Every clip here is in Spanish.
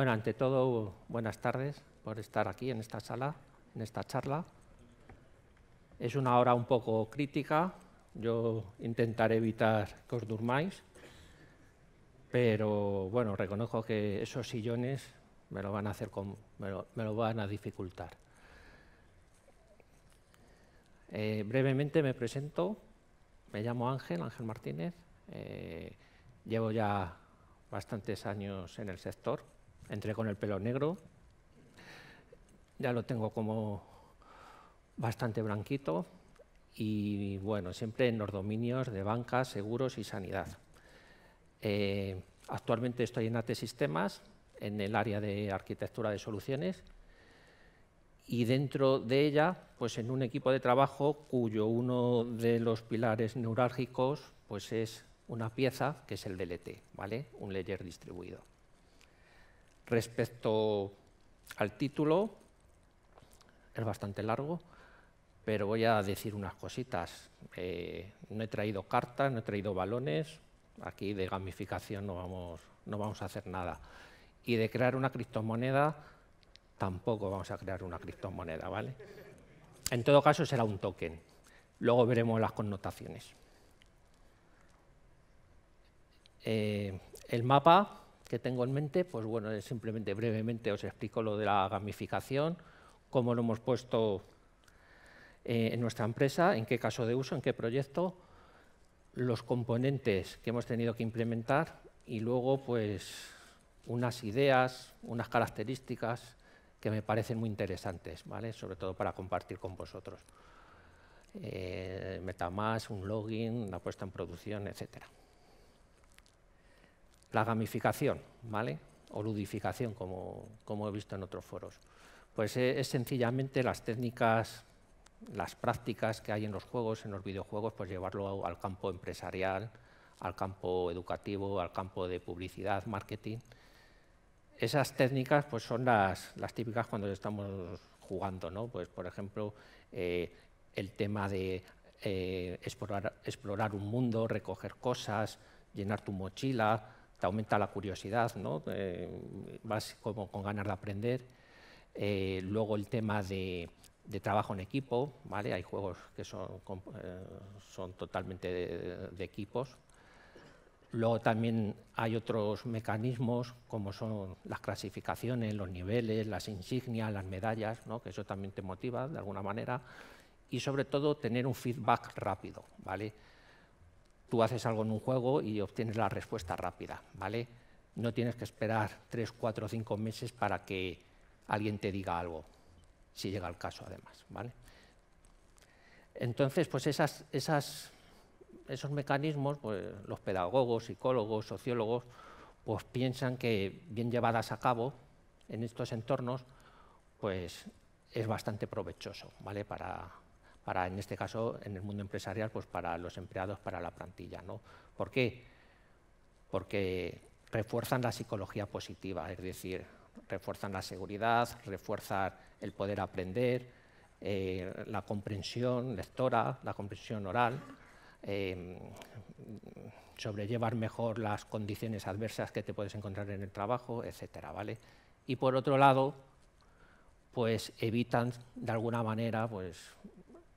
Bueno, ante todo, buenas tardes por estar aquí en esta sala, en esta charla. Es una hora un poco crítica, yo intentaré evitar que os durmáis, pero bueno, reconozco que esos sillones me lo van a, dificultar. Eh, brevemente me presento, me llamo Ángel, Ángel Martínez, eh, llevo ya bastantes años en el sector, entré con el pelo negro, ya lo tengo como bastante blanquito y bueno, siempre en los dominios de banca, seguros y sanidad. Eh, actualmente estoy en AT Sistemas, en el área de arquitectura de soluciones y dentro de ella, pues en un equipo de trabajo cuyo uno de los pilares neurálgicos pues es una pieza que es el DLT, ¿vale? Un layer distribuido. Respecto al título, es bastante largo, pero voy a decir unas cositas. Eh, no he traído cartas, no he traído balones, aquí de gamificación no vamos, no vamos a hacer nada. Y de crear una criptomoneda, tampoco vamos a crear una criptomoneda, ¿vale? En todo caso será un token. Luego veremos las connotaciones. Eh, el mapa que tengo en mente, pues bueno, simplemente brevemente os explico lo de la gamificación, cómo lo hemos puesto eh, en nuestra empresa, en qué caso de uso, en qué proyecto, los componentes que hemos tenido que implementar y luego pues unas ideas, unas características que me parecen muy interesantes, ¿vale? sobre todo para compartir con vosotros. Eh, Metamask, un login, la puesta en producción, etcétera la gamificación, ¿vale? O ludificación, como, he visto en otros foros. Pues eh, es, sencillamente las técnicas, las prácticas que hay en los juegos, en los videojuegos, pues llevarlo al campo empresarial, al campo educativo, al campo de publicidad, marketing. Esas técnicas pues son las, típicas cuando estamos jugando, ¿no? Pues, por ejemplo, eh, el tema de eh, explorar, explorar un mundo, recoger cosas, llenar tu mochila, te aumenta la curiosidad, ¿no? Eh, vas como con ganas de aprender. Eh, luego el tema de, trabajo en equipo, ¿vale? Hay juegos que son, eh, son totalmente de, de, equipos. Luego también hay otros mecanismos como son las clasificaciones, los niveles, las insignias, las medallas, ¿no? que eso también te motiva de alguna manera. Y sobre todo tener un feedback rápido, ¿vale? tú haces algo en un juego y obtienes la respuesta rápida, ¿vale? No tienes que esperar cuatro o cinco meses para que alguien te diga algo, si llega el caso además, ¿vale? Entonces, pues esos mecanismos, pues, los pedagogos, psicólogos, sociólogos, pues piensan que bien llevadas a cabo en estos entornos, pues es bastante provechoso, ¿vale? Para, para, en este caso, en el mundo empresarial, pues para los empleados, para la plantilla. ¿no? ¿Por qué? Porque refuerzan la psicología positiva, es decir, refuerzan la seguridad, refuerzan el poder aprender, eh, la comprensión lectora, la comprensión oral, em, sobrellevar mejor las condiciones adversas que te puedes encontrar en el trabajo, etcétera, ¿vale? Y por otro lado, pues evitan de alguna manera pues,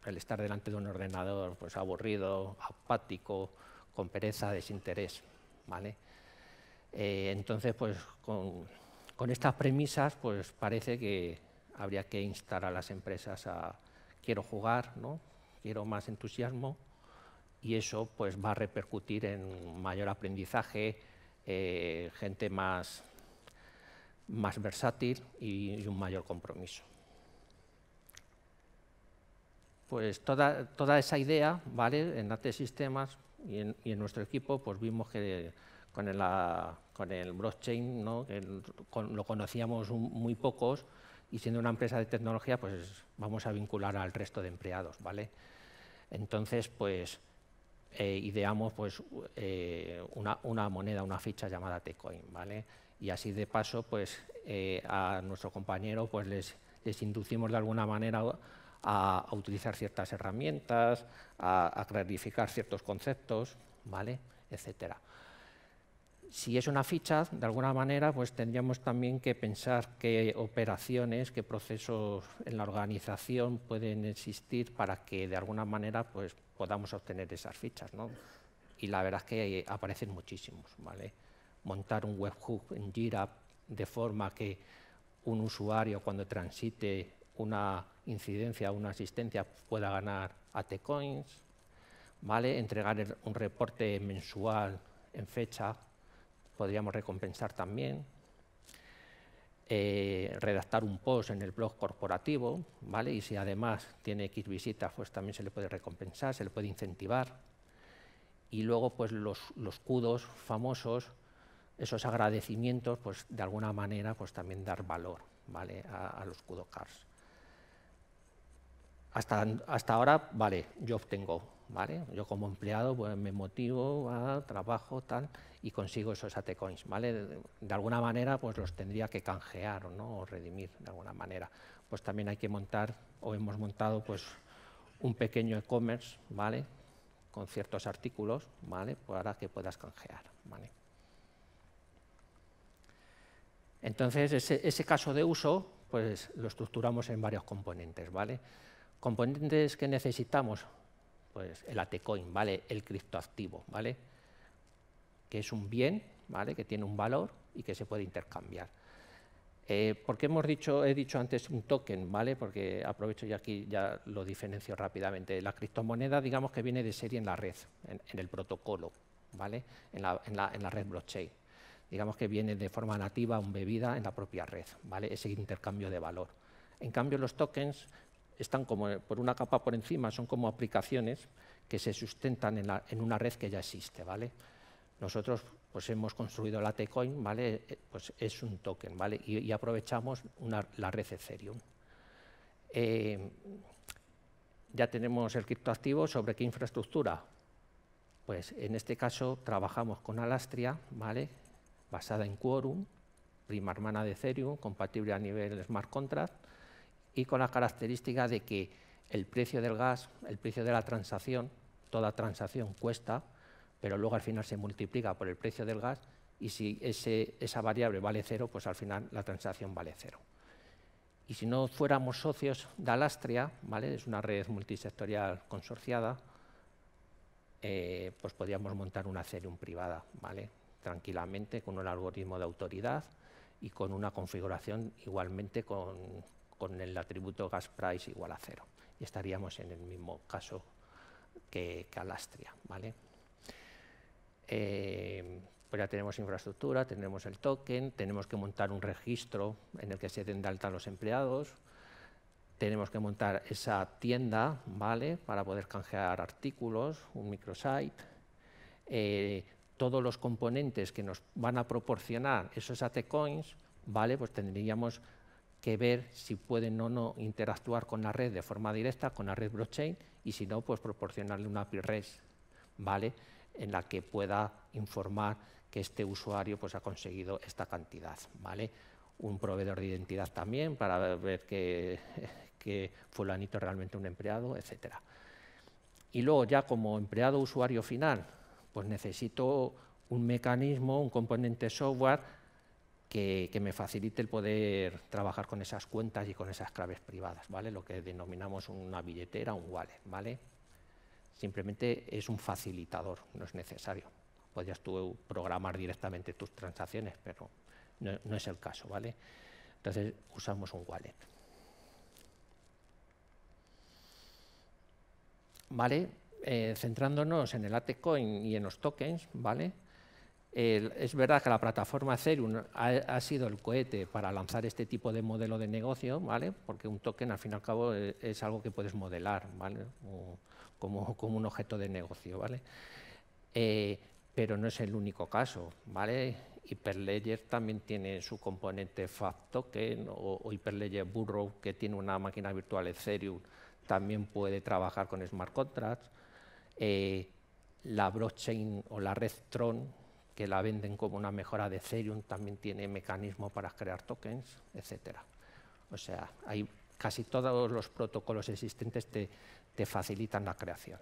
el estar delante de un ordenador pues, aburrido, apático, con pereza, desinterés. ¿vale? Eh, entonces, pues, con, estas premisas, pues, parece que habría que instar a las empresas a quiero jugar, ¿no? quiero más entusiasmo, y eso pues, va a repercutir en mayor aprendizaje, eh, gente más, más versátil y un mayor compromiso pues toda, toda esa idea, ¿vale? En AT Sistemas y en, nuestro equipo, pues vimos que con el, con el blockchain ¿no? lo conocíamos muy pocos y siendo una empresa de tecnología, pues vamos a vincular al resto de empleados, ¿vale? Entonces, pues eh, ideamos pues, eh, una, una, moneda, una ficha llamada coin ¿vale? Y así de paso, pues eh, a nuestro compañero pues les, les inducimos de alguna manera a, utilizar ciertas herramientas, a, clarificar ciertos conceptos, ¿vale? etcétera. Si es una ficha, de alguna manera, pues tendríamos también que pensar qué operaciones, qué procesos en la organización pueden existir para que de alguna manera pues, podamos obtener esas fichas. Y la verdad es que aparecen muchísimos. ¿vale? Montar un webhook en Jira de forma que un usuario cuando transite una incidencia, una asistencia pueda ganar ATcoins, ¿vale? entregar un reporte mensual en fecha, podríamos recompensar también, eh, redactar un post en el blog corporativo, ¿vale? y si además tiene X visitas, pues también se le puede recompensar, se le puede incentivar. Y luego pues los, los famosos, esos agradecimientos, pues de alguna manera pues también dar valor ¿vale? a, a los CUDO CARS. Hasta, ahora, vale, yo obtengo, ¿vale? Yo como empleado pues, me motivo, trabajo, tal, y consigo esos Coins, ¿vale? De, alguna manera, pues los tendría que canjear, ¿no? O redimir de alguna manera. Pues también hay que montar, o hemos montado, pues un pequeño e-commerce, ¿vale? Con ciertos artículos, ¿vale? Pues, para que puedas canjear, ¿vale? Entonces, ese, ese caso de uso, pues lo estructuramos en varios componentes, ¿vale? Componentes que necesitamos, pues el ATcoin, ¿vale? El criptoactivo, ¿vale? Que es un bien, ¿vale? Que tiene un valor y que se puede intercambiar. Eh, ¿Por qué hemos dicho, he dicho antes un token, ¿vale? Porque aprovecho y aquí, ya lo diferencio rápidamente. La criptomoneda, digamos que viene de serie en la red, en, el protocolo, ¿vale? En la, red blockchain. Digamos que viene de forma nativa, un bebida, en la propia red, ¿vale? Ese intercambio de valor. En cambio, los tokens están como eh, por una capa por encima, son como aplicaciones que se sustentan en, una red que ya existe, ¿vale? Nosotros pues hemos construido la t ¿vale? Eh, eh, pues es un token, ¿vale? Y, aprovechamos la red Ethereum. ya tenemos el criptoactivo, ¿sobre qué infraestructura? Pues en este caso trabajamos con Alastria, ¿vale? Basada en Quorum, prima hermana de Ethereum, compatible a nivel smart contract, y con la característica de que el precio del gas, el precio de la transacción, toda transacción cuesta, pero luego al final se multiplica por el precio del gas y si esa variable vale cero, pues al final la transacción vale cero. Y si no fuéramos socios de Alastria, ¿vale? es una red multisectorial consorciada, eh, pues podríamos montar una cerium privada, ¿vale? tranquilamente, con un algoritmo de autoridad y con una configuración igualmente con, con el atributo gas price igual a cero. Y estaríamos en el mismo caso que Calastria. ¿vale? Eh, pues ya tenemos infraestructura, tenemos el token, tenemos que montar un registro en el que se den de alta los empleados, tenemos que montar esa tienda ¿vale? para poder canjear artículos, un microsite, eh, todos los componentes que nos van a proporcionar esos AT coins, ¿vale? pues tendríamos que ver si pueden o no interactuar con la red de forma directa, con la red blockchain, y si no, pues proporcionarle una API ¿vale? en la que pueda informar que este usuario pues, ha conseguido esta cantidad. ¿vale? Un proveedor de identidad también para ver que, que fulanito realmente un empleado, etc. Y luego ya como empleado usuario final, pues necesito un mecanismo, un componente software que, me facilite el poder trabajar con esas cuentas y con esas claves privadas, ¿vale? Lo que denominamos una billetera, un wallet, ¿vale? Simplemente es un facilitador, no es necesario. Podrías tú programar directamente tus transacciones, pero no, es el caso, ¿vale? Entonces usamos un wallet. ¿Vale? Eh, centrándonos en el ATCoin y en los tokens, ¿vale? es verdad que la plataforma Ethereum ha, sido el cohete para lanzar este tipo de modelo de negocio, ¿vale? porque un token al fin y al cabo e, es, algo que puedes modelar como, un objeto de negocio. ¿vale? Eh, pero no es el único caso. ¿vale? Hyperledger también tiene su componente FabToken Token o, o Hyperledger Burrow, que tiene una máquina virtual Ethereum, también puede trabajar con smart contracts. Eh, la blockchain o la red Tron que la venden como una mejora de Ethereum, también tiene mecanismo para crear tokens, etc. O sea, hay, casi todos los protocolos existentes te, facilitan la creación.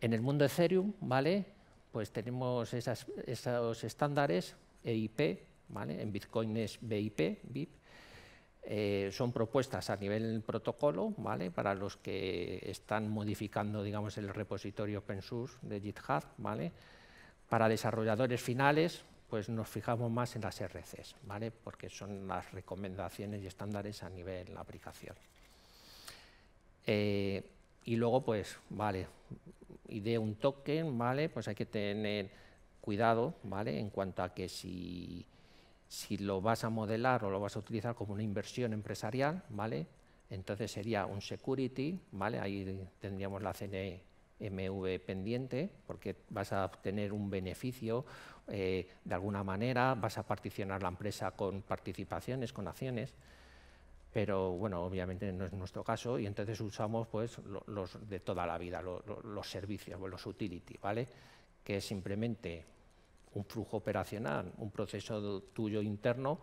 En el mundo de Ethereum, ¿vale? Pues tenemos esos estándares EIP, ¿vale? En Bitcoin es BIP, BIP. Eh, son propuestas a nivel protocolo, ¿vale? Para los que están modificando, digamos, el repositorio open source de GitHub, ¿vale? Para desarrolladores finales, pues nos fijamos más en las RCs, ¿vale? porque son las recomendaciones y estándares a nivel de aplicación. Eh, y luego, pues, vale, de un token, ¿vale? Pues hay que tener cuidado, ¿vale? En cuanto a que si, si lo vas a modelar o lo vas a utilizar como una inversión empresarial, ¿vale? Entonces sería un security, ¿vale? Ahí tendríamos la CNI e MV pendiente, porque vas a obtener un beneficio eh, de alguna manera, vas a particionar la empresa con participaciones, con acciones, pero bueno, obviamente no es nuestro caso y entonces usamos pues los de toda la vida, los servicios, los utility, ¿vale? Que es simplemente un flujo operacional, un proceso tuyo interno,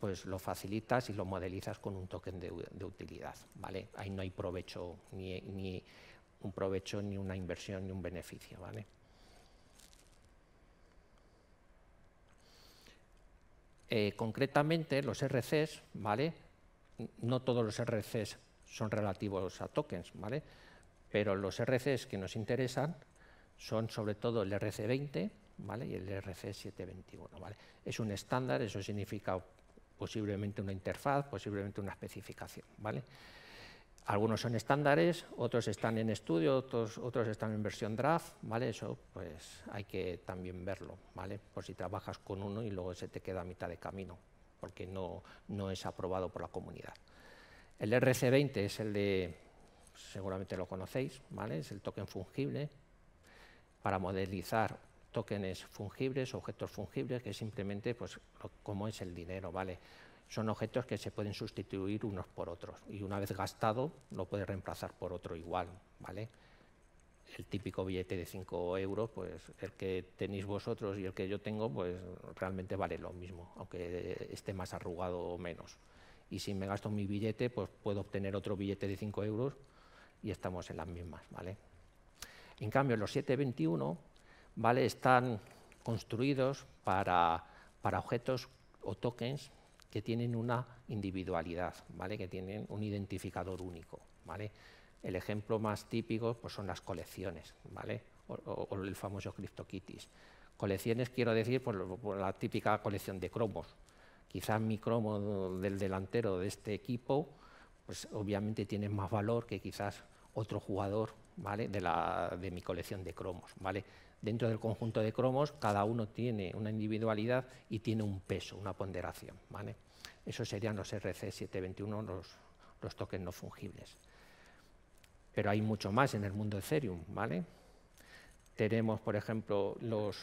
pues lo facilitas y lo modelizas con un token de, de utilidad, ¿vale? Ahí no hay provecho ni, ni un provecho, ni una inversión, ni un beneficio. ¿vale? Eh, concretamente, los RCs, ¿vale? no todos los RCs son relativos a tokens, ¿vale? pero los RCs que nos interesan son sobre todo el RC20 ¿vale? y el RC721. ¿vale? Es un estándar, eso significa posiblemente una interfaz, posiblemente una especificación. ¿vale? Algunos son estándares, otros están en estudio, otros, otros están en versión draft, ¿vale? Eso pues hay que también verlo, ¿vale? Por si trabajas con uno y luego se te queda a mitad de camino, porque no, es aprobado por la comunidad. El RC20 es el de, seguramente lo conocéis, ¿vale? Es el token fungible para modelizar tokens fungibles, objetos fungibles, que es simplemente, pues, como es el dinero, ¿vale? son objetos que se pueden sustituir unos por otros y una vez gastado lo puedes reemplazar por otro igual, ¿vale? El típico billete de 5 euros, pues el que tenéis vosotros y el que yo tengo, pues realmente vale lo mismo, aunque esté más arrugado o menos. Y si me gasto mi billete, pues puedo obtener otro billete de 5 euros y estamos en las mismas, ¿vale? En cambio, los 721, ¿vale? Están construidos para, para objetos o tokens que tienen una individualidad, ¿vale? que tienen un identificador único. ¿vale? El ejemplo más típico pues, son las colecciones, ¿vale? o, el famoso CryptoKitties. Colecciones quiero decir por, pues, pues, la típica colección de cromos. Quizás mi cromo del delantero de este equipo, pues obviamente tiene más valor que quizás otro jugador ¿vale? de, la, de mi colección de cromos. ¿vale? dentro del conjunto de cromos, cada uno tiene una individualidad y tiene un peso, una ponderación. ¿vale? Esos serían los RC721, los, los tokens no fungibles. Pero hay mucho más en el mundo de Ethereum. ¿vale? Tenemos, por ejemplo, los,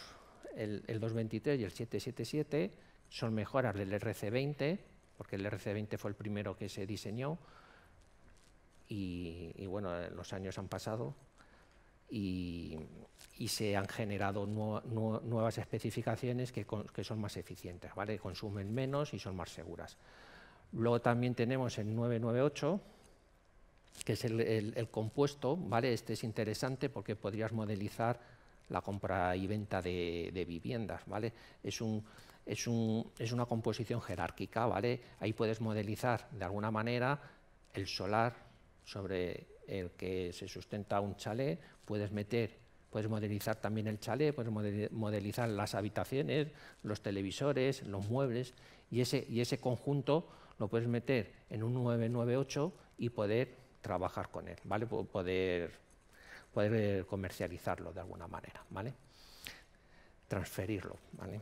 el, 223 y el 777, son mejoras del RC20, porque el RC20 fue el primero que se diseñó. Y, y, bueno, los años han pasado y, se han generado nuevas especificaciones que, son más eficientes, consumen menos y son más seguras. Luego también tenemos el 998, que es el, compuesto. Este es interesante porque podrías modelizar la compra y venta de, viviendas. Es, una composición jerárquica. Ahí puedes modelizar de alguna manera el solar sobre el que se sustenta un chalet puedes meter, puedes modelizar también el chalet, puedes modelizar las habitaciones, los televisores, los muebles, y ese, y ese conjunto lo puedes meter en un 998 y poder trabajar con él, ¿vale? Poder, poder eh, comercializarlo de alguna manera, ¿vale? Transferirlo, ¿vale?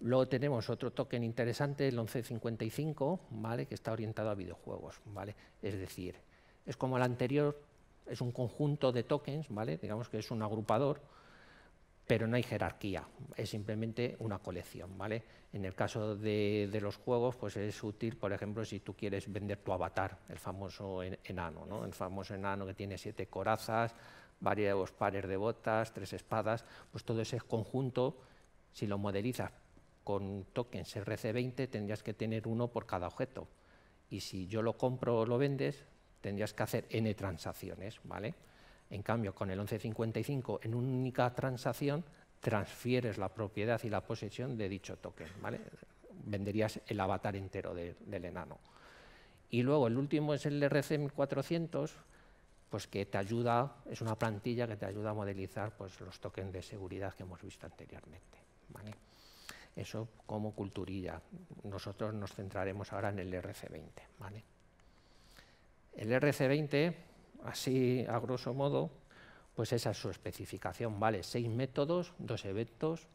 Luego tenemos otro token interesante, el 1155, ¿vale? que está orientado a videojuegos. ¿vale? Es decir, es como el anterior, es un conjunto de tokens, ¿vale? digamos que es un agrupador, pero no hay jerarquía, es simplemente una colección. ¿vale? En el caso de, los juegos, pues es útil, por ejemplo, si tú quieres vender tu avatar, el famoso enano, ¿no? el famoso enano que tiene siete corazas, varios pares de botas, tres espadas, pues todo ese conjunto, si lo modelizas con tokens RC20, tendrías que tener uno por cada objeto. Y si yo lo compro o lo vendes, tendrías que hacer n transacciones, ¿vale? En cambio, con el 1155, en una única transacción, transfieres la propiedad y la posesión de dicho token, ¿vale? Venderías el avatar entero del enano. Y luego el último es el rc 400 pues que te ayuda, es una plantilla que te ayuda a modelizar pues, los tokens de seguridad que hemos visto anteriormente. ¿vale? Eso como culturilla. Nosotros nos centraremos ahora en el RC20. ¿vale? El RC20, así a grosso modo, pues esa es su especificación, ¿vale? Seis métodos, dos eventos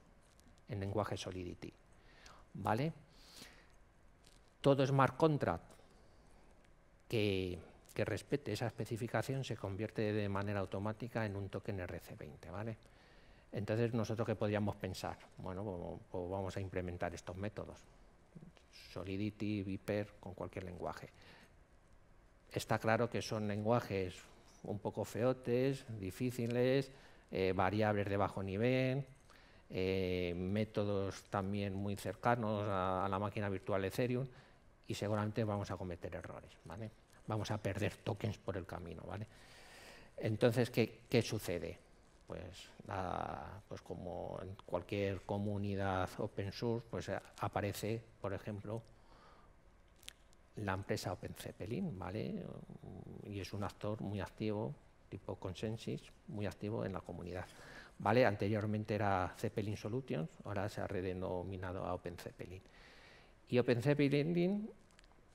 en lenguaje Solidity, ¿vale? Todo smart contract que, respete esa especificación se convierte de manera automática en un token RC20, ¿vale? Entonces, ¿nosotros qué podríamos pensar? Bueno, pues, pues vamos a implementar estos métodos, Solidity, Viper, con cualquier lenguaje está claro que son lenguajes un poco feotes, difíciles, eh, variables de bajo nivel, eh, métodos también muy cercanos a, la máquina virtual Ethereum y seguramente vamos a cometer errores, ¿vale? Vamos a perder tokens por el camino, ¿vale? Entonces, ¿qué, qué sucede? Pues, pues como en cualquier comunidad open source, pues aparece, por ejemplo, la empresa Open Zeppelin, ¿vale? Y es un actor muy activo, tipo Consensus, muy activo en la comunidad. ¿Vale? Anteriormente era Zeppelin Solutions, ahora se ha redenominado a Open Zeppelin. Y Open Zeppelin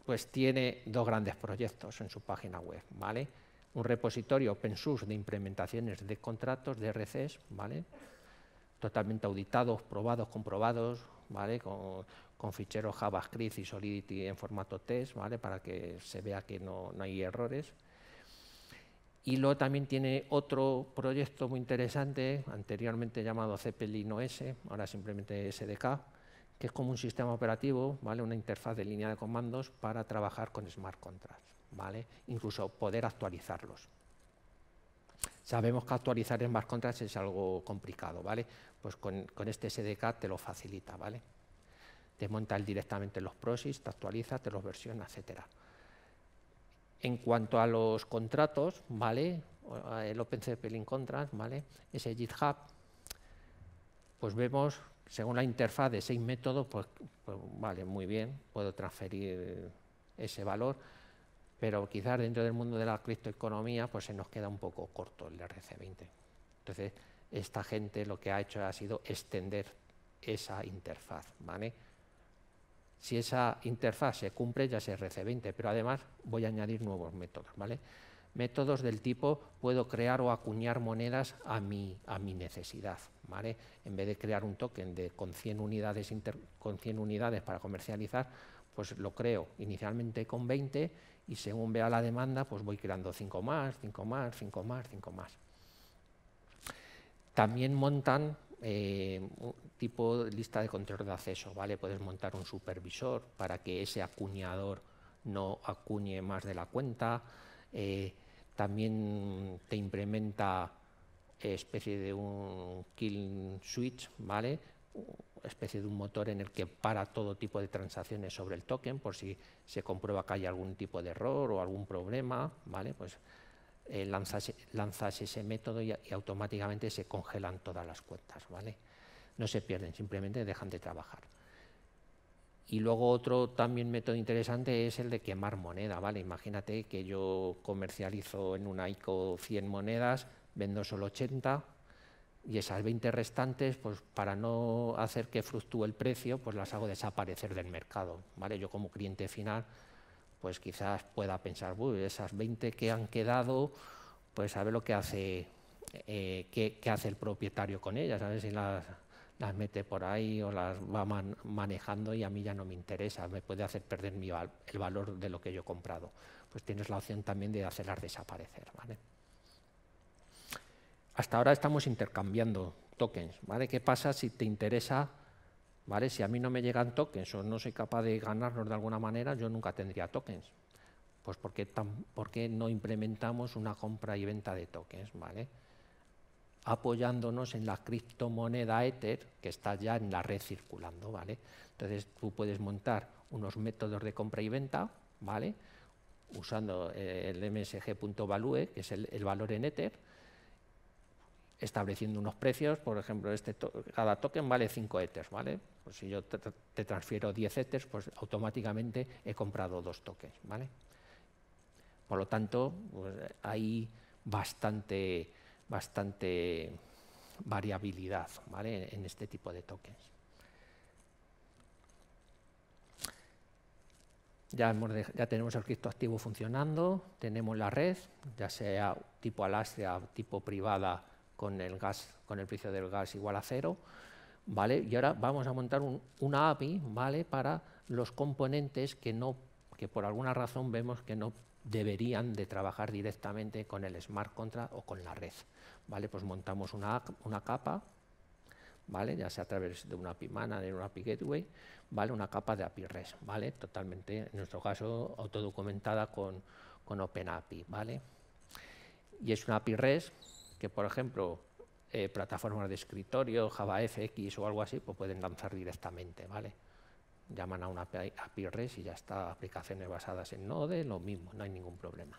pues, tiene dos grandes proyectos en su página web. ¿vale? Un repositorio open source de implementaciones de contratos de RCs, ¿vale? totalmente auditados, probados, comprobados, con, ficheros JavaScript y Solidity en formato test, ¿vale? Para que se vea que no, hay errores. Y luego también tiene otro proyecto muy interesante, anteriormente llamado Zeppelin OS, ahora simplemente SDK, que es como un sistema operativo, ¿vale? una interfaz de línea de comandos para trabajar con smart contracts, ¿vale? incluso poder actualizarlos. Sabemos que actualizar en más contras es algo complicado, ¿vale? Pues con, este SDK te lo facilita, ¿vale? Te monta directamente los proxies, te actualiza, te los versiona, etcétera. En cuanto a los contratos, ¿vale? El OpenCP Link Contrast, ¿vale? Ese GitHub, pues vemos, según la interfaz de seis métodos, pues, pues vale, muy bien, puedo transferir ese valor pero quizás dentro del mundo de la criptoeconomía pues se nos queda un poco corto el RC20. Entonces, esta gente lo que ha hecho ha sido extender esa interfaz, ¿vale? Si esa interfaz se cumple ya es RC20, pero además voy a añadir nuevos métodos, ¿vale? métodos del tipo puedo crear o acuñar monedas a mi, a mi necesidad. ¿vale? En vez de crear un token de, con, 100 unidades con 100 unidades para comercializar, pues lo creo inicialmente con 20 y según vea la demanda, pues voy creando 5 más, 5 más, 5 más, 5 más. También montan eh, un tipo de lista de control de acceso, ¿vale? Puedes montar un supervisor para que ese acuñador no acuñe más de la cuenta. Eh, también te implementa eh, especie de un kill switch, ¿vale? especie de un motor en el que para todo tipo de transacciones sobre el token por si se comprueba que hay algún tipo de error o algún problema, ¿vale? Pues eh, lanzas, ese método y, y, automáticamente se congelan todas las cuentas, ¿vale? No se pierden, simplemente dejan de trabajar. Y luego otro también método interesante es el de quemar moneda, ¿vale? Imagínate que yo comercializo en una ICO 100 monedas, vendo solo 80 y esas 20 restantes, pues para no hacer que fluctúe el precio, pues las hago desaparecer del mercado, ¿vale? Yo como cliente final, pues quizás pueda pensar, esas 20 que han quedado, pues a ver lo que hace, eh, qué, qué hace el propietario con ellas, a ver si las las mete por ahí o las va manejando y a mí ya no me interesa, me puede hacer perder el valor de lo que yo he comprado. Pues tienes la opción también de hacerlas desaparecer. ¿vale? Hasta ahora estamos intercambiando tokens. ¿vale? ¿Qué pasa si te interesa? ¿vale? Si a mí no me llegan tokens o no soy capaz de ganarlos de alguna manera, yo nunca tendría tokens. Pues ¿por qué, no implementamos una compra y venta de tokens? ¿vale? apoyándonos en la criptomoneda Ether, que está ya en la red circulando, ¿vale? Entonces tú puedes montar unos métodos de compra y venta, ¿vale? Usando eh, el msg.value, que es el, valor en Ether, estableciendo unos precios, por ejemplo, este cada token vale 5 Ethers, ¿vale? Pues si yo te, transfiero 10 Ethers, pues automáticamente he comprado dos tokens, ¿vale? Por lo tanto, pues, hay bastante bastante variabilidad en este tipo de tokens. Ya, tenemos el criptoactivo funcionando, tenemos la red, ya sea tipo Alastia, tipo privada, con el, gas, con el precio del gas igual a cero, ¿vale? Y ahora vamos a montar una API, ¿vale? Para los componentes que, no, que por alguna razón vemos que no deberían de trabajar directamente con el smart contract o con la red. ¿Vale? Pues montamos una, una capa, ¿vale? ya sea a través de una API Mana, de una API Gateway, ¿vale? una capa de API REST, ¿vale? totalmente, en nuestro caso, autodocumentada con, con OpenAPI. ¿vale? Y es una API REST que, por ejemplo, eh, plataformas de escritorio, JavaFX o algo así, pues pueden lanzar directamente. ¿vale? Llaman a una API REST y ya está, aplicaciones basadas en Node, lo mismo, no hay ningún problema.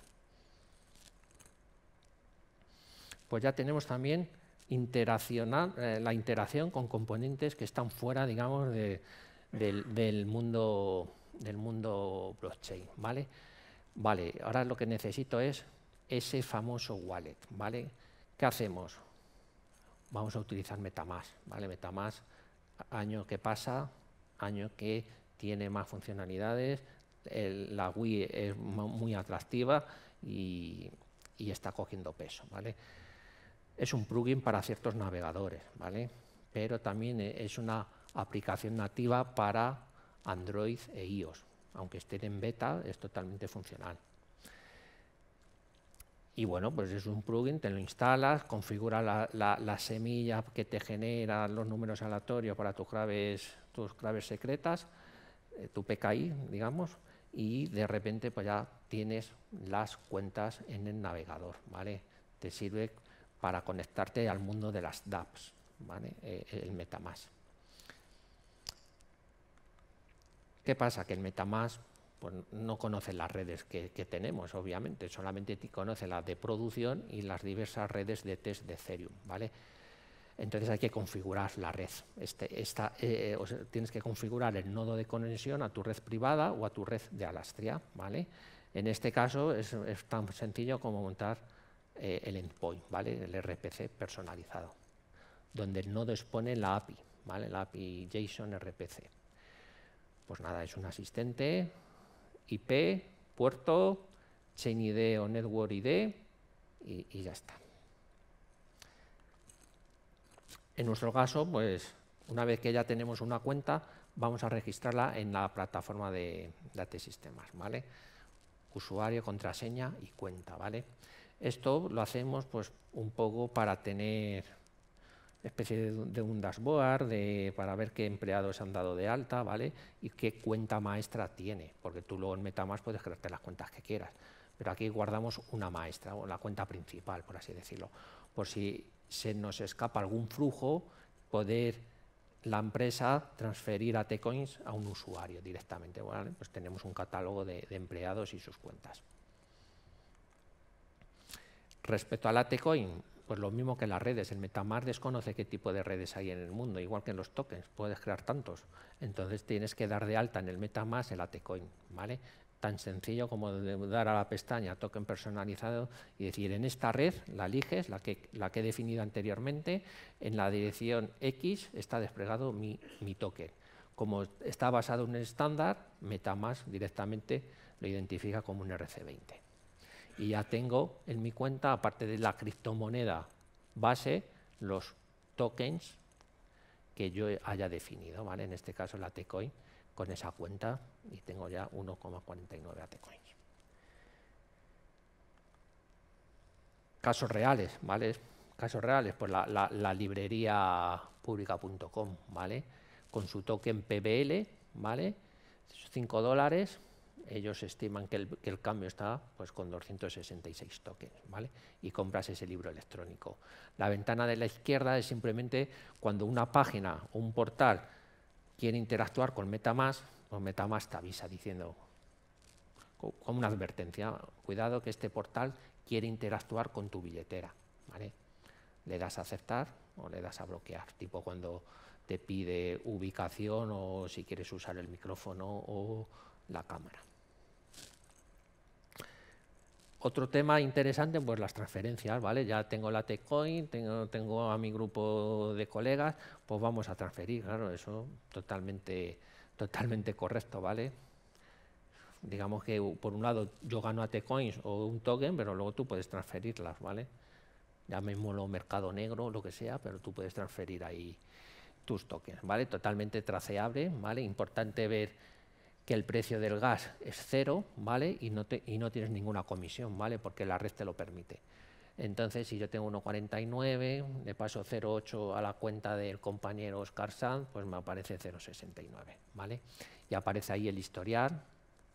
Pues ya tenemos también eh, la interacción con componentes que están fuera, digamos, del, mundo, del mundo blockchain, ¿vale? Vale, ahora lo que necesito es ese famoso wallet, ¿vale? ¿Qué hacemos? Vamos a utilizar Metamask, ¿vale? Metamask, año que pasa, año que tiene más funcionalidades, la Wii es muy atractiva y, está cogiendo peso. ¿vale? Es un plugin para ciertos navegadores, ¿vale? pero también e-, es una aplicación nativa para Android e iOS. Aunque estén en beta, es totalmente funcional. Y bueno, pues es un plugin, te lo instalas, configura la, semilla que te genera los números aleatorios para tus claves tus claves secretas, eh, tu PKI, digamos, y de repente pues ya tienes las cuentas en el navegador, ¿vale? Te sirve para conectarte al mundo de las dApps, ¿vale? Eh, el MetaMask. ¿Qué pasa? Que el MetaMask pues, no conoce las redes que, tenemos, obviamente, solamente conoce las de producción y las diversas redes de test de Ethereum, ¿vale? Entonces hay que configurar la red. Este, eh, eh, tienes que configurar el nodo de conexión a tu red privada o a tu red de Alastria. ¿vale? En este caso es, tan sencillo como montar eh, el endpoint, ¿vale? el RPC personalizado, donde el nodo expone la API, ¿vale? la API JSON RPC. Pues nada, es un asistente, IP, puerto, chain ID o network ID y ya está. En nuestro caso, pues una vez que ya tenemos una cuenta, vamos a registrarla en la plataforma de, de AT Sistemas, ¿vale? Usuario, contraseña y cuenta, ¿vale? Esto lo hacemos pues un poco para tener especie de, un dashboard de, para ver qué empleados han dado de alta, ¿vale? Y qué cuenta maestra tiene, porque tú luego en MetaMask puedes crearte las cuentas que quieras. Pero aquí guardamos una maestra, o la cuenta principal, por así decirlo. Por si se nos escapa algún flujo, poder la empresa transferir a T-Coins a un usuario directamente. ¿vale? Pues tenemos un catálogo de, empleados y sus cuentas. Respecto a la coin pues lo mismo que las redes. El metamar desconoce qué tipo de redes hay en el mundo, igual que en los tokens, puedes crear tantos. Entonces tienes que dar de alta en el Metamask el AT ¿vale? tan sencillo como dar a la pestaña token personalizado y decir en esta red la eliges, la que, la que he definido anteriormente, en la dirección X está desplegado mi, token. Como está basado en un estándar, Metamask directamente lo identifica como un RC20. Y ya tengo en mi cuenta, aparte de la criptomoneda base, los tokens que yo haya definido, ¿vale? en este caso la Tcoin con esa cuenta y tengo ya 1,49 ATCOIN. Casos reales, ¿vale? Casos reales, pues la, librería pública.com, ¿vale? Con su token PBL, ¿vale? 5 dólares, ellos estiman que el, que el, cambio está pues, con 266 tokens, ¿vale? Y compras ese libro electrónico. La ventana de la izquierda es simplemente cuando una página o un portal quiere interactuar con MetaMask, o pues MetaMask te avisa diciendo, como una advertencia, cuidado que este portal quiere interactuar con tu billetera. ¿vale? Le das a aceptar o le das a bloquear, tipo cuando te pide ubicación o si quieres usar el micrófono o la cámara. Otro tema interesante, pues las transferencias, ¿vale? Ya tengo la t tengo, tengo a mi grupo de colegas, pues vamos a transferir, claro, eso totalmente, totalmente correcto, ¿vale? Digamos que por un lado yo gano a T-Coins o un token, pero luego tú puedes transferirlas, ¿vale? Ya mismo lo mercado negro, lo que sea, pero tú puedes transferir ahí tus tokens, ¿vale? Totalmente traceable, ¿vale? Importante ver que el precio del gas es cero, ¿vale? Y no, no tienes ninguna comisión, ¿vale? Porque la red te lo permite. Entonces, si yo tengo 1,49, le paso 0,8 a la cuenta del compañero Oscar Sanz, pues me aparece 0,69, ¿vale? Y aparece ahí el historial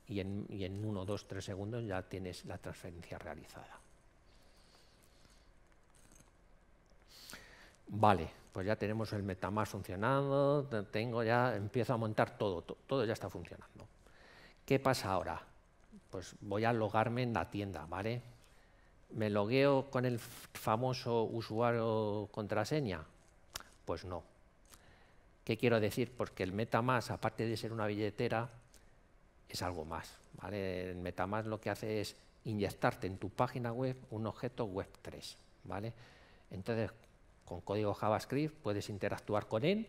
y en, y en 1, 2, 3 segundos ya tienes la transferencia realizada. Vale pues ya tenemos el MetaMask funcionando, tengo ya, empiezo a montar todo, todo, ya está funcionando. ¿Qué pasa ahora? Pues voy a logarme en la tienda, ¿vale? ¿Me logueo con el famoso usuario contraseña? Pues no. ¿Qué quiero decir? Porque el MetaMask, aparte de ser una billetera, es algo más. ¿vale? El MetaMask lo que hace es inyectarte en tu página web un objeto Web3. ¿vale? Entonces, con código JavaScript, puedes interactuar con él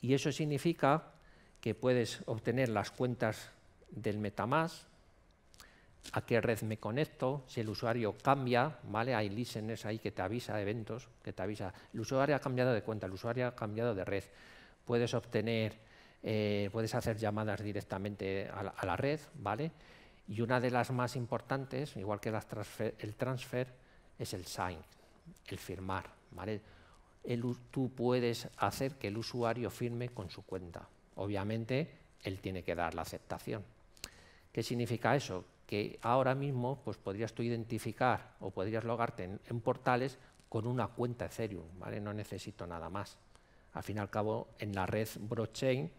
y eso significa que puedes obtener las cuentas del MetaMask, a qué red me conecto, si el usuario cambia, ¿vale? Hay listeners ahí que te avisa eventos, que te avisa, el usuario ha cambiado de cuenta, el usuario ha cambiado de red. Puedes obtener, eh, puedes hacer llamadas directamente a la, red, ¿vale? Y una de las más importantes, igual que las transfer, el transfer, es el sign, el firmar tú puedes hacer que el usuario firme con su cuenta. Obviamente, él tiene que dar la aceptación. ¿Qué significa eso? Que ahora mismo pues, podrías tú identificar o podrías logarte en, portales con una cuenta Ethereum, ¿vale? no necesito nada más. Al fin y al cabo, en la red blockchain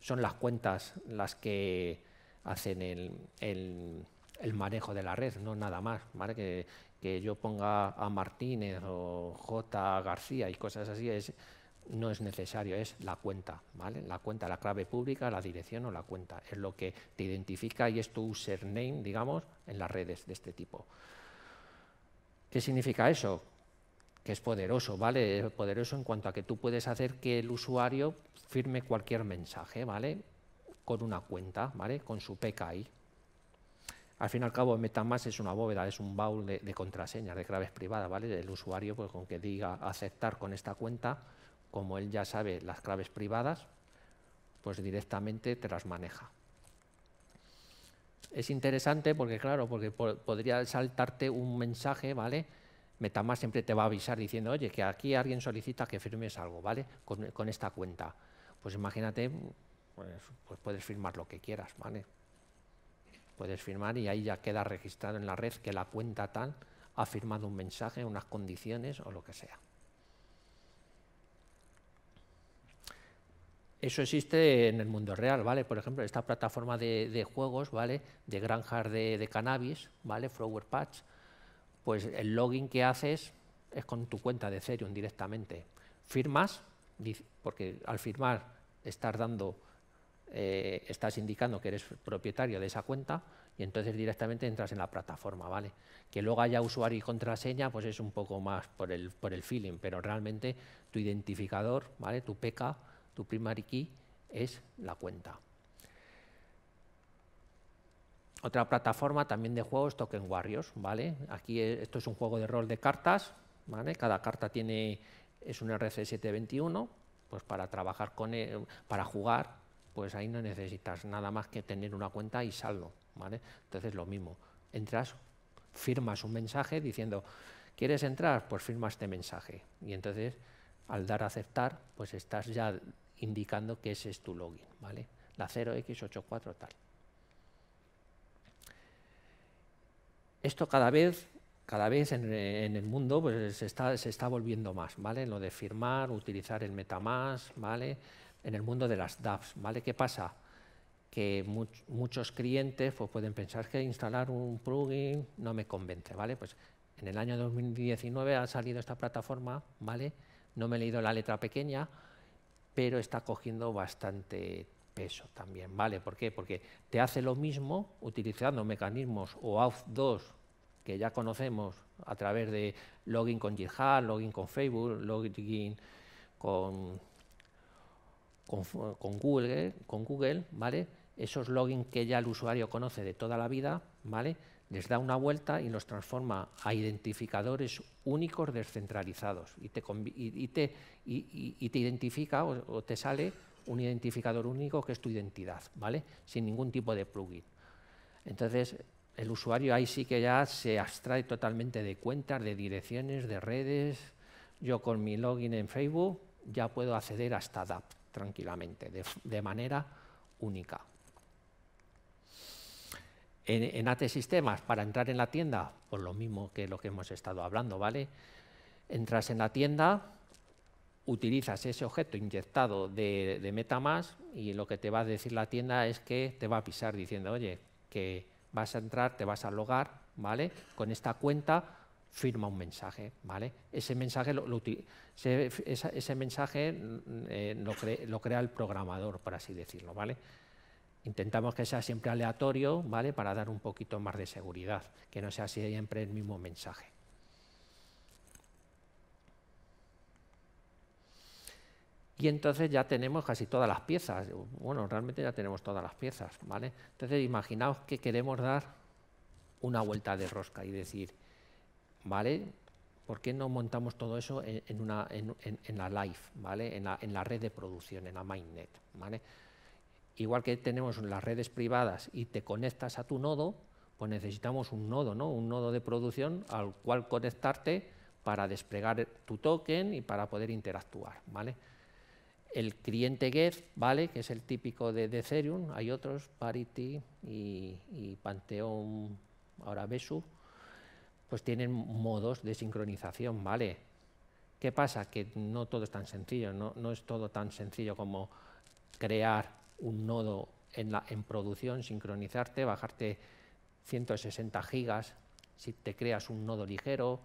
son las cuentas las que hacen el, manejo de la red, no nada más. ¿vale? que yo ponga a Martínez o J. García y cosas así, es, no es necesario, es la cuenta, ¿vale? La cuenta, la clave pública, la dirección o la cuenta, es lo que te identifica y es tu username, digamos, en las redes de este tipo. ¿Qué significa eso? Que es poderoso, ¿vale? Es poderoso en cuanto a que tú puedes hacer que el usuario firme cualquier mensaje, ¿vale? Con una cuenta, ¿vale? Con su PKI, al fin y al cabo, MetaMask es una bóveda, es un baúl de, contraseñas, de claves privadas, ¿vale? El usuario, pues con que diga aceptar con esta cuenta, como él ya sabe las claves privadas, pues directamente te las maneja. Es interesante porque, claro, porque podría saltarte un mensaje, ¿vale? Metamask siempre te va a avisar diciendo, oye, que aquí alguien solicita que firmes algo, ¿vale? Con, esta cuenta. Pues imagínate, pues, pues puedes firmar lo que quieras, ¿vale? Puedes firmar y ahí ya queda registrado en la red que la cuenta tal ha firmado un mensaje, unas condiciones o lo que sea. Eso existe en el mundo real, ¿vale? Por ejemplo, esta plataforma de, juegos, ¿vale? De granjas de, de, cannabis, ¿vale? Flower Patch, pues el login que haces es con tu cuenta de Ethereum directamente. Firmas, porque al firmar estás dando eh, estás indicando que eres propietario de esa cuenta y entonces directamente entras en la plataforma, ¿vale? Que luego haya usuario y contraseña, pues es un poco más por el, por el feeling, pero realmente tu identificador, ¿vale? Tu PK, tu primary key, es la cuenta. Otra plataforma también de juegos, Token Warriors, ¿vale? Aquí eh, esto es un juego de rol de cartas, ¿vale? Cada carta tiene, es un RC721, pues para trabajar con, e, para jugar pues ahí no necesitas nada más que tener una cuenta y saldo. ¿vale? Entonces lo mismo, entras, firmas un mensaje diciendo, ¿quieres entrar? Pues firma este mensaje. Y entonces al dar a aceptar, pues estás ya indicando que ese es tu login, ¿vale? La 0x84 tal. Esto cada vez, cada vez en, el mundo pues, se, está, se está volviendo más, ¿vale? Lo de firmar, utilizar el MetaMask, ¿vale? en el mundo de las DAFs. ¿vale? ¿Qué pasa? Que muchos clientes pues, pueden pensar que instalar un plugin no me convence. ¿vale? Pues en el año 2019 ha salido esta plataforma, ¿vale? no me he leído la letra pequeña, pero está cogiendo bastante peso también, ¿vale? ¿Por qué? Porque te hace lo mismo utilizando mecanismos o auth2 que ya conocemos a través de login con GitHub, login con Facebook, login con con, Google, con Google, ¿vale? Esos logins que ya el usuario conoce de toda la vida, ¿vale? Les da una vuelta y los transforma a identificadores únicos descentralizados y te, identifica o, te sale un identificador único que es tu identidad, ¿vale? Sin ningún tipo de plugin. Entonces, el usuario ahí sí que ya se abstrae totalmente de cuentas, de direcciones, de redes. Yo con mi login en Facebook ya puedo acceder hasta DAP, tranquilamente, de, manera única. En, AT Sistemas, para entrar en la tienda, por lo mismo que lo que hemos estado hablando, ¿vale? Entras en la tienda, utilizas ese objeto inyectado de, de MetaMask y lo que te va a decir la tienda es que te va a pisar diciendo, oye, que vas a entrar, te vas a logar, ¿vale? Con esta cuenta firma un mensaje, ¿vale? Ese mensaje, lo, ese, mensaje mm, eh, lo, crea el programador, por así decirlo, ¿vale? Intentamos que sea siempre aleatorio, ¿vale? Para dar un poquito más de seguridad, que no sea siempre el mismo mensaje. Y entonces ya tenemos casi todas las piezas. Bueno, realmente ya tenemos todas las piezas, ¿vale? Entonces imaginaos que queremos dar una vuelta de rosca y decir, ¿vale? ¿Por qué no montamos todo eso en, la live, ¿vale? en la, red de producción, en la mainnet? Igual que tenemos las redes privadas y te conectas a tu nodo, pues necesitamos un nodo, ¿no? un nodo de producción al cual conectarte para desplegar tu token y para poder interactuar. ¿vale? El cliente GET, ¿vale? que es el típico de, Ethereum, hay otros, Parity y, y Pantheon, ahora Besu, pues tienen modos de sincronización, ¿vale? ¿Qué pasa? Que no todo es tan sencillo, no, es todo tan sencillo como crear un nodo en, la, en producción, sincronizarte, bajarte 160 gigas si te creas un nodo ligero,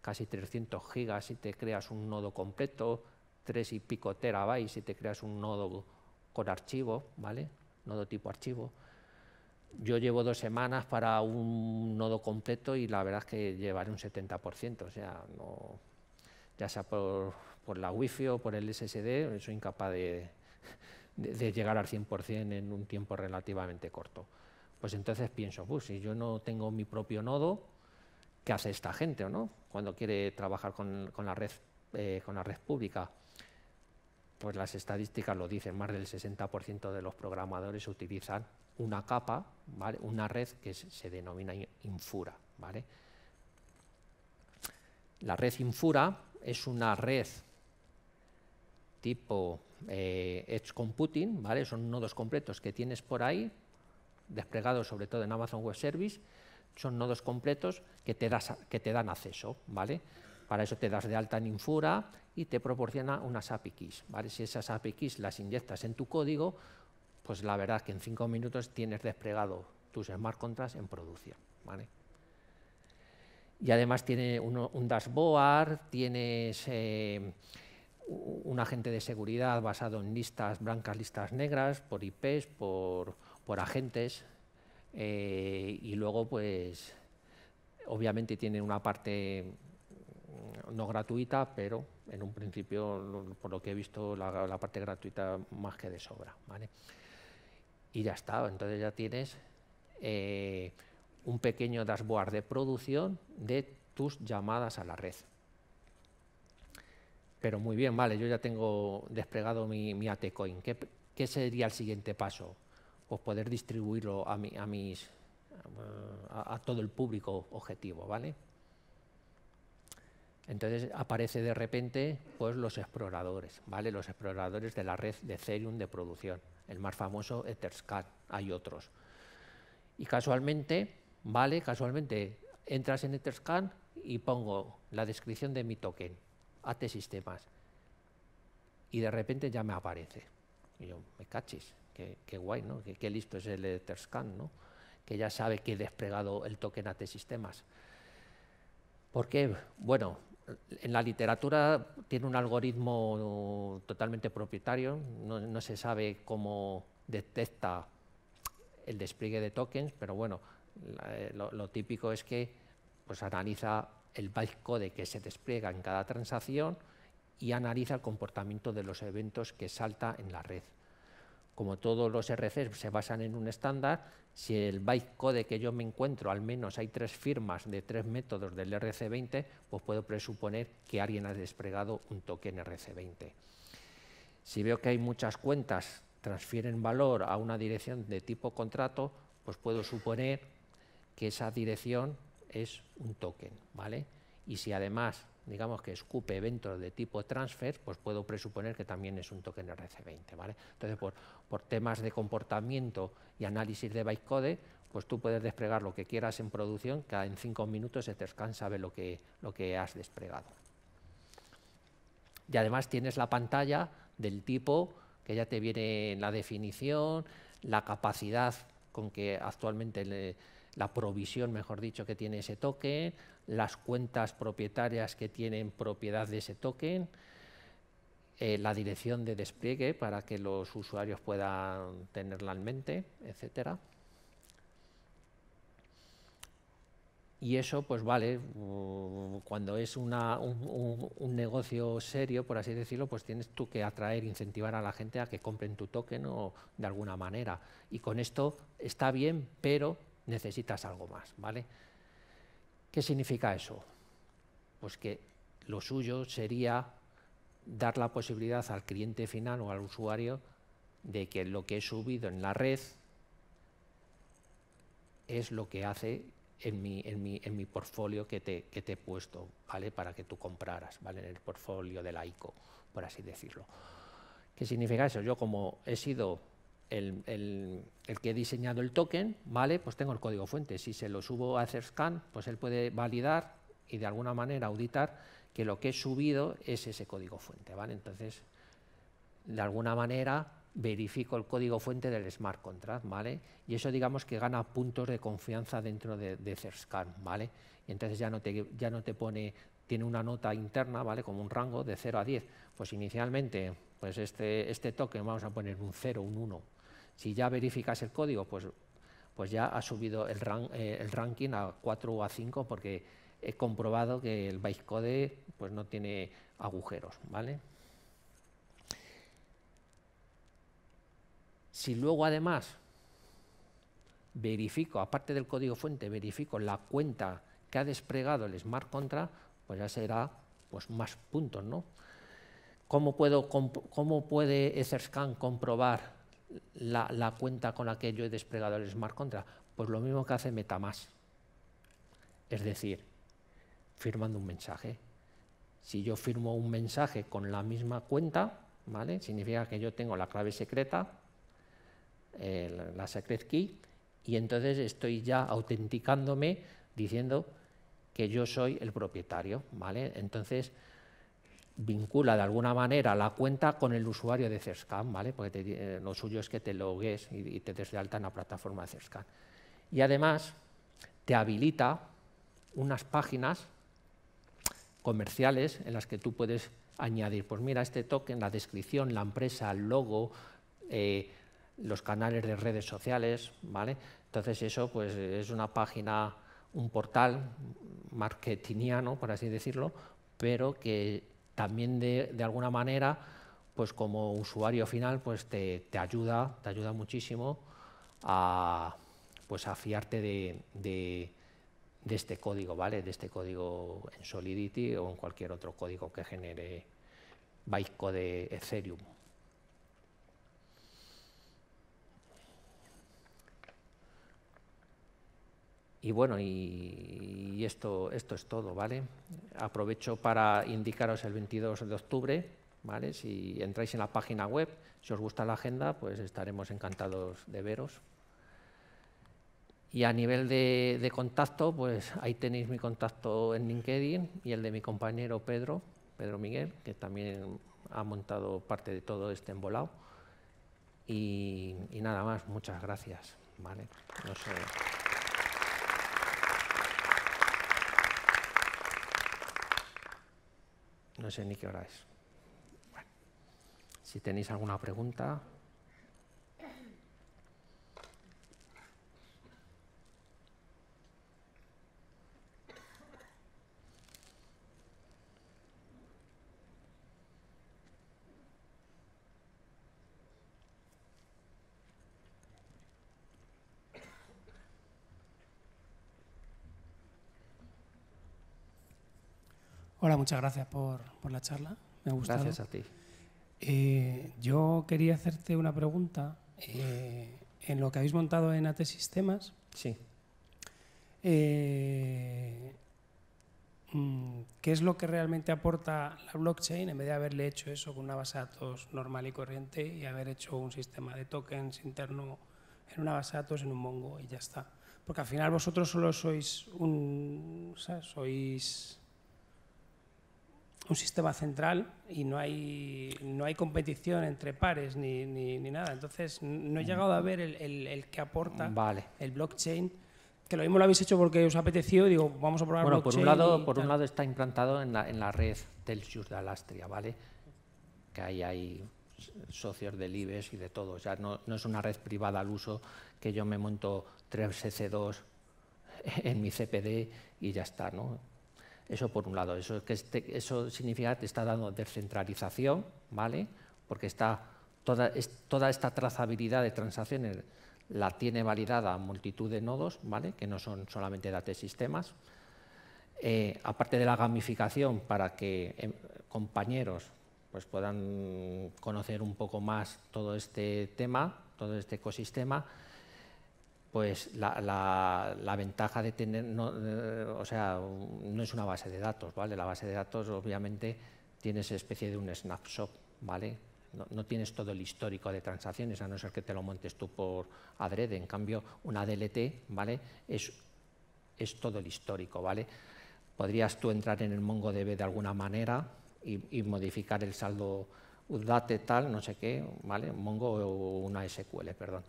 casi 300 gigas si te creas un nodo completo, 3 y pico terabytes si te creas un nodo con archivo, ¿vale? Nodo tipo archivo yo llevo dos semanas para un nodo completo y la verdad es que llevaré un 70%, o sea, ya sea por, por la fi o por el SSD, soy incapaz de, llegar al 100% en un tiempo relativamente corto. Pues entonces pienso, pues, si yo no tengo mi propio nodo, ¿qué hace esta gente o no? Cuando quiere trabajar con, la, red, eh, con la red pública pues las estadísticas lo dicen, más del 60% de los programadores utilizan una capa, ¿vale? una red que se denomina infura. ¿vale? La red infura es una red tipo eh, Edge Computing, ¿vale? son nodos completos que tienes por ahí, desplegados sobre todo en Amazon Web Service, son nodos completos que te, que te dan acceso. ¿vale? Para eso te das de alta en Infura y te proporciona unas API keys. ¿vale? Si esas API keys las inyectas en tu código, pues la verdad que en cinco minutos tienes desplegado tus smart contracts en producción. ¿vale? Y además tiene un dashboard, tienes eh, un agente de seguridad basado en listas blancas, listas negras, por IPs, por, agentes. Eh, y luego, pues, obviamente tiene una parte mm, no gratuita, pero en un principio, por lo que he visto, la, la parte gratuita más que de sobra. ¿vale? y ya está. Entonces ya tienes eh, un pequeño dashboard de producción de tus llamadas a la red. Pero muy bien, vale, yo ya tengo desplegado mi, mi ATcoin. ¿Qué, sería el siguiente paso? Pues poder distribuirlo a, a mis, todo el público objetivo, ¿vale? Entonces aparece de repente pues, los exploradores, ¿vale? Los exploradores de la red de Ethereum de producción el más famoso Etherscan, hay otros. Y casualmente, vale, casualmente entras en Etherscan y pongo la descripción de mi token, AT sistemas, y de repente ya me aparece. Y yo, me cachis, qué, guay, ¿no? Qué, listo es el Etherscan, ¿no? Que ya sabe que he desplegado el token AT sistemas. ¿Por qué? Bueno, en la literatura tiene un algoritmo totalmente propietario, no, se sabe cómo detecta el despliegue de tokens, pero bueno, eh, lo, típico es que pues, analiza el bytecode que se despliega en cada transacción y analiza el comportamiento de los eventos que salta en la red como todos los RCs se basan en un estándar, si el bytecode que yo me encuentro, al menos hay tres firmas de tres métodos del RC20, pues puedo presuponer que alguien ha desplegado un token RC20. Si veo que hay muchas cuentas transfieren valor a una dirección de tipo contrato, pues puedo suponer que esa dirección es un token, ¿vale? Y si además digamos que escupe eventos de tipo transfer, pues puedo presuponer que también es un token RC20. ¿vale? Entonces, por, temas de comportamiento y análisis de bytecode, pues tú puedes desplegar lo que quieras en producción, que en cinco minutos se te descansa a ver lo que, lo que has desplegado. Y además tienes la pantalla del tipo que ya te viene la definición, la capacidad con que actualmente... Le, la provisión, mejor dicho, que tiene ese token, las cuentas propietarias que tienen propiedad de ese token, eh, la dirección de despliegue para que los usuarios puedan tenerla en mente, etcétera. Y eso, pues vale, mm, cuando es un, negocio serio, por así decirlo, pues tienes tú que atraer, incentivar a la gente a que compren tu token o de alguna manera. Y con esto está bien, pero necesitas algo más, ¿vale? ¿Qué significa eso? Pues que lo suyo sería dar la posibilidad al cliente final o al usuario de que lo que he subido en la red es lo que hace en mi, en mi, en mi portfolio que te, que te, he puesto, ¿vale? Para que tú compraras, ¿vale? En el portfolio de la ICO, por así decirlo. ¿Qué significa eso? Yo como he sido el, que he diseñado el token, ¿vale? Pues tengo el código fuente. Si se lo subo a ZerScan, pues él puede validar y de alguna manera auditar que lo que he subido es ese código fuente, ¿vale? Entonces, de alguna manera verifico el código fuente del smart contract, ¿vale? Y eso digamos que gana puntos de confianza dentro de, de ¿vale? Y entonces ya no, te, ya no te pone, tiene una nota interna, ¿vale? Como un rango de 0 a 10. Pues inicialmente, pues este, este token vamos a poner un 0, un 1, si ya verificas el código, pues, pues ya ha subido el, eh, ranking a 4 o a 5 porque he comprobado que el bytecode pues, no tiene agujeros. ¿vale? Si luego además verifico, aparte del código fuente, verifico la cuenta que ha desplegado el smart contract, pues ya será pues, más puntos. ¿no? ¿Cómo, puedo, ¿Cómo puede Etherscan comprobar la, cuenta con la que yo he desplegado el smart contract? Pues lo mismo que hace Metamask. Es decir, firmando un mensaje. Si yo firmo un mensaje con la misma cuenta, ¿vale? significa que yo tengo la clave secreta, la secret key, y entonces estoy ya autenticándome diciendo que yo soy el propietario. ¿vale? Entonces, vincula de alguna manera la cuenta con el usuario de CERSCAN, ¿vale? porque eh, lo suyo es que te logues y, te des de alta en la plataforma de CERSCAN. Y además te habilita unas páginas comerciales en las que tú puedes añadir, pues mira, este token, la descripción, la empresa, el logo, eh, los canales de redes sociales, ¿vale? Entonces eso pues, es una página, un portal marketingiano, por así decirlo, pero que también de, de alguna manera, pues como usuario final, pues te, te ayuda, te ayuda muchísimo a, pues a fiarte de, este código, ¿vale? De este código en Solidity o en cualquier otro código que genere de Ethereum. Y bueno, y, esto, esto es todo, ¿vale? Aprovecho para indicaros el 22 de octubre, ¿vale? Si entráis en la página web, si os gusta la agenda, pues estaremos encantados de veros. Y a nivel de, contacto, pues ahí tenéis mi contacto en LinkedIn y el de mi compañero Pedro, Pedro Miguel, que también ha montado parte de todo este embolado. Y, nada más, muchas gracias. ¿vale? No No sé ni qué hora es. Bueno, si tenéis alguna pregunta. Hola, muchas gracias por, la charla. Me ha Gracias a ti. Eh, yo quería hacerte una pregunta. Eh, en lo que habéis montado en AT Sistemas. Sí. Eh, mm, ¿Qué es lo que realmente aporta la blockchain en vez de haberle hecho eso con una base de datos normal y corriente y haber hecho un sistema de tokens interno en una base de datos en un Mongo y ya está? Porque al final vosotros solo sois un. O sea, sois un sistema central y no hay, no hay competición entre pares ni, ni, nada. Entonces, no he mm. llegado a ver el, el, que aporta el blockchain. Que lo mismo lo habéis hecho porque os apeteció apetecido. digo, vamos a probar bueno, blockchain. Por un lado, por un lado está implantado en la, en la red Telsius de Alastria, ¿vale? Que ahí hay socios del IBES y de todo. O sea, no, no es una red privada al uso que yo me monto 3EC2 en mi CPD y ya está, ¿no? Eso por un lado, eso, este, significa que está dando descentralización, ¿vale? porque toda, esta trazabilidad de transacciones la tiene validada multitud de nodos, que no son solamente datos sistemas. Eh, aparte de la gamificación para que eh, compañeros pues puedan conocer un poco más todo este tema, todo este ecosistema, pues la, ventaja de tener, eh, o sea, no es una base de datos, ¿vale? La base de datos obviamente tienes especie de un snapshot, ¿vale? No, tienes todo el histórico de transacciones, a no ser que te lo montes tú por adrede. En cambio, una DLT, ¿vale? Es, todo el histórico, ¿vale? Podrías tú entrar en el MongoDB de alguna manera y, modificar el saldo date tal, no sé qué, ¿vale? Mongo o una SQL, perdón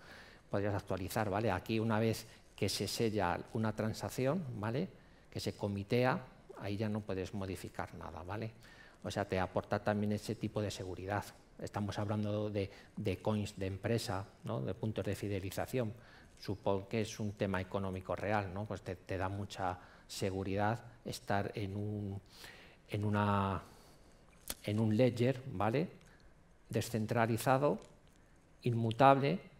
podrías actualizar, ¿vale? Aquí una vez que se sella una transacción, ¿vale? Que se comitea, ahí ya no puedes modificar nada, ¿vale? O sea, te aporta también ese tipo de seguridad. Estamos hablando de, coins de empresa, ¿no? de puntos de fidelización. Supongo que es un tema económico real, ¿no? Pues te, da mucha seguridad estar en un, una, en un ledger, ¿vale? Descentralizado, inmutable,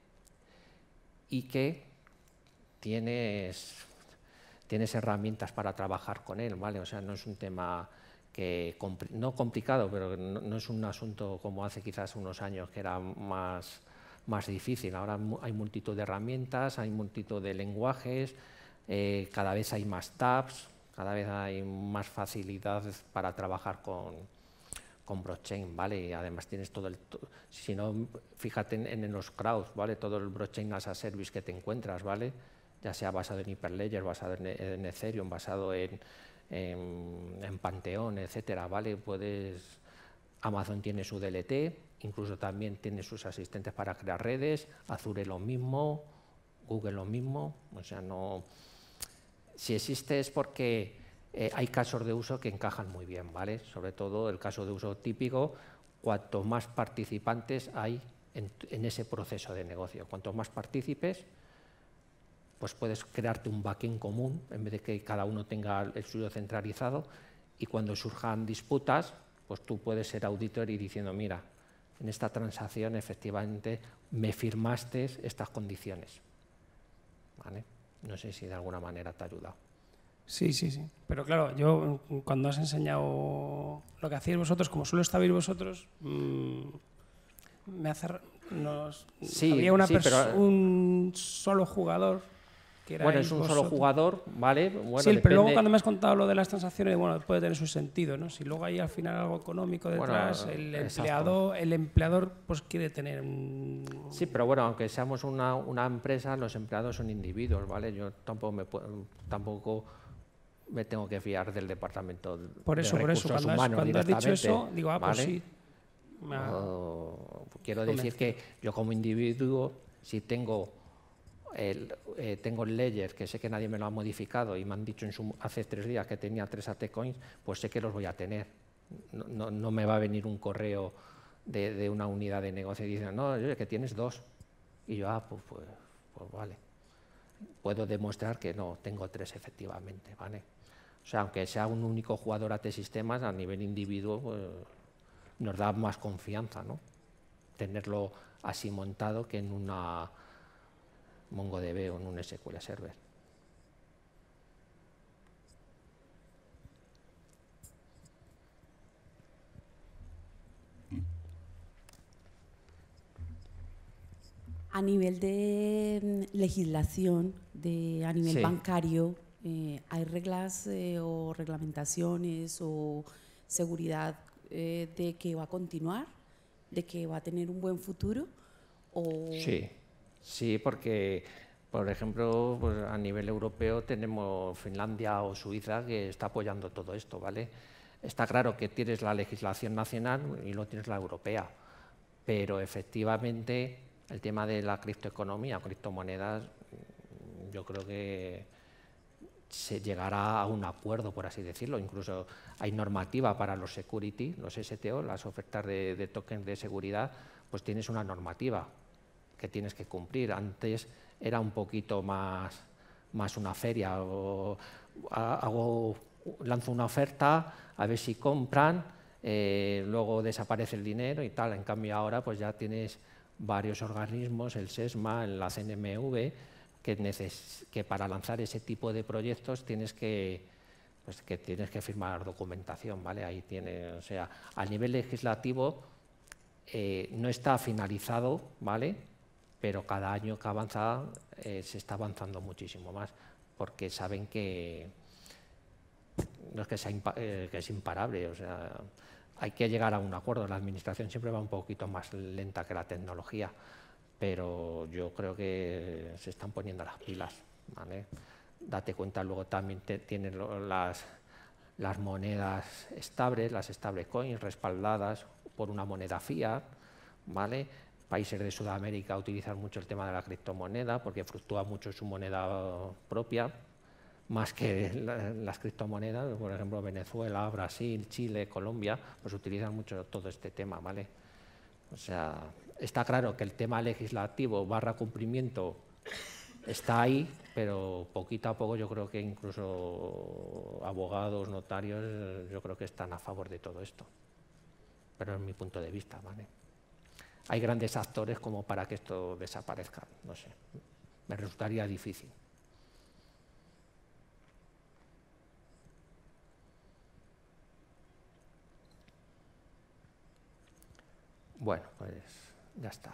y que tienes, tienes herramientas para trabajar con él, ¿vale? O sea, no es un tema que no complicado, pero no, es un asunto como hace quizás unos años que era más, más difícil. Ahora hay multitud de herramientas, hay multitud de lenguajes, eh, cada vez hay más tabs, cada vez hay más facilidades para trabajar con, con blockchain, ¿vale? además tienes todo el... Si no, fíjate en, los crowds, ¿vale? Todo el blockchain as a service que te encuentras, ¿vale? Ya sea basado en Hyperledger, basado en, Ethereum, basado en, en, Panteón, etcétera, ¿vale? Puedes... Amazon tiene su DLT, incluso también tiene sus asistentes para crear redes, Azure lo mismo, Google lo mismo, o sea, no... Si existe es porque eh, hay casos de uso que encajan muy bien, ¿vale? Sobre todo el caso de uso típico, cuanto más participantes hay en, ese proceso de negocio, cuanto más partícipes, pues puedes crearte un backend común en vez de que cada uno tenga el suyo centralizado y cuando surjan disputas, pues tú puedes ser auditor y diciendo, mira, en esta transacción efectivamente me firmaste estas condiciones. No sé si de alguna manera te ha ayudado. Sí, sí, sí. Pero claro, yo mm, cuando has enseñado lo que hacéis vosotros, como solo estabais vosotros, mm, me hace... Nos, sí, eh, un solo jugador bueno, es un solo jugador, ¿vale? Bueno, sí, pero luego cuando me has contado lo de las transacciones, bueno, puede tener su sentido, ¿no? Si luego hay al final algo económico detrás, el, empleado, el empleador pues quiere tener... Un... Sí, pero bueno, aunque seamos una, una, empresa, los empleados son individuos, ¿vale? Yo tampoco me puedo, tampoco me tengo que fiar del departamento por eso, de por eso, cuando Has, dicho eso, digo, ah, pues sí. Ah, quiero decir que yo como individuo, si tengo el, eh, tengo el ledger que sé que nadie me lo ha modificado y me han dicho en hace tres días que tenía tres AT coins, pues sé que los voy a tener. No, no, me va a venir un correo de, una unidad de negocio y dicen, no, yo que tienes dos. Y yo, ah, pues, pues, pues vale. Puedo demostrar que no, tengo tres efectivamente, ¿vale? O sea, aunque sea un único jugador a sistemas a nivel individuo pues, nos da más confianza, ¿no? Tenerlo así montado que en una MongoDB o en un SQL Server. A nivel de mm, legislación, de, a nivel bancario, eh, hay reglas eh, o reglamentaciones o seguridad eh, de que va a continuar, de que va a tener un buen futuro. O... Sí, sí, porque, por ejemplo, pues, a nivel europeo tenemos Finlandia o Suiza que está apoyando todo esto, ¿vale? Está claro que tienes la legislación nacional y no tienes la europea, pero efectivamente el tema de la criptoeconomía, criptomonedas, yo creo que se llegará a un acuerdo, por así decirlo. Incluso hay normativa para los security, los STO, las ofertas de, tokens de seguridad, pues tienes una normativa que tienes que cumplir. Antes era un poquito más, una feria, o hago, lanzo una oferta, a ver si compran, eh, luego desaparece el dinero y tal. En cambio ahora pues ya tienes varios organismos, el SESMA, la CNMV, que, para lanzar ese tipo de proyectos tienes pues, que, tienes que firmar documentación, ¿vale? Ahí tiene, o sea, a nivel legislativo eh, no está finalizado, ¿vale? Pero cada año que avanza eh, se está avanzando muchísimo más, porque saben que no es eh, que es imparable, o sea, hay que llegar a un acuerdo. La administración siempre va un poquito más lenta que la tecnología pero yo creo que se están poniendo las pilas. ¿vale? Date cuenta, luego también tienen las, monedas estables, las stablecoins respaldadas por una moneda fiat. ¿vale? Países de Sudamérica utilizan mucho el tema de la criptomoneda porque fluctúa mucho su moneda propia, más que las criptomonedas, por ejemplo, Venezuela, Brasil, Chile, Colombia, pues utilizan mucho todo este tema, ¿vale? O sea, está claro que el tema legislativo barra cumplimiento está ahí, pero poquito a poco yo creo que incluso abogados, notarios, yo creo que están a favor de todo esto. Pero es mi punto de vista, ¿vale? Hay grandes actores como para que esto desaparezca, no sé. Me resultaría difícil. Bueno, pues ya está.